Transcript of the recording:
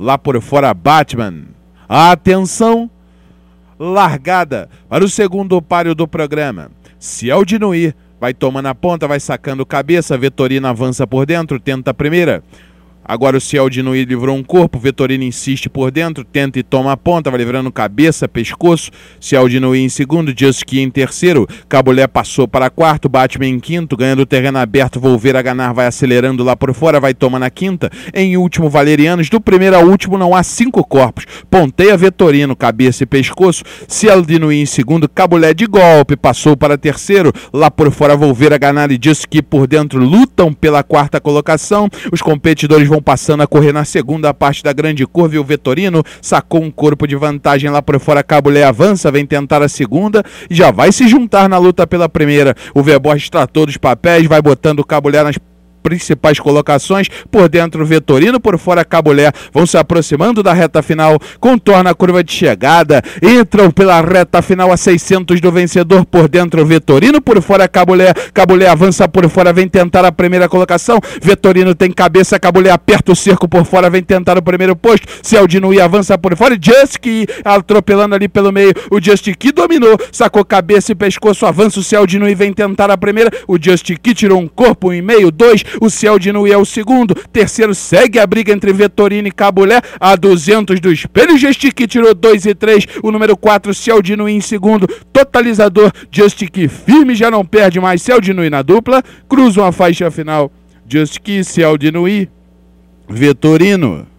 lá por fora Batman. Atenção! Largada para o segundo páreo do programa. Se ao é diminuir, vai tomando a ponta, vai sacando cabeça, Vitorino avança por dentro, tenta a primeira. Agora o Ciel Dinui livrou um corpo, Vetorino insiste por dentro, tenta e toma a ponta, vai livrando cabeça, pescoço. Ciel Dinui em segundo, Jusky em terceiro, Cabulé passou para quarto, Batman em quinto, ganhando o terreno aberto, Volveira Ganar vai acelerando lá por fora, vai tomar na quinta. Em último, Valerianos, do primeiro ao último não há cinco corpos. Ponteia Vetorino, cabeça e pescoço, Ciel Dinui em segundo, Cabulé de golpe, passou para terceiro, lá por fora Volveira Ganar e Jusky por dentro lutam pela quarta colocação. Os competidores vão passando a correr na segunda parte da grande curva e o Vetorino sacou um corpo de vantagem lá por fora. Cabulé avança, vem tentar a segunda e já vai se juntar na luta pela primeira. O Veborges tratou dos papéis, vai botando o Cabulé nas principais colocações, por dentro Vetorino, por fora Cabulé, vão se aproximando da reta final, contorna a curva de chegada, entram pela reta final a 600 do vencedor, por dentro Vetorino, por fora Cabulé, Cabulé avança por fora, vem tentar a primeira colocação, Vetorino tem cabeça, Cabulé aperta o cerco por fora, vem tentar o primeiro posto, Celdinui avança por fora, Jusky atropelando ali pelo meio, o Jusky que dominou, sacou cabeça e pescoço, avança o Celdinui, vem tentar a primeira, o que tirou um corpo em meio, dois, o Nui é o segundo, terceiro segue a briga entre Vettorino e Cabulé, a 200 do espelho Gestic tirou 2 e 3, o número 4 Nui em segundo, totalizador Justic firme, já não perde mais Nui na dupla, cruzam a faixa final Justic, Nui, Vetorino.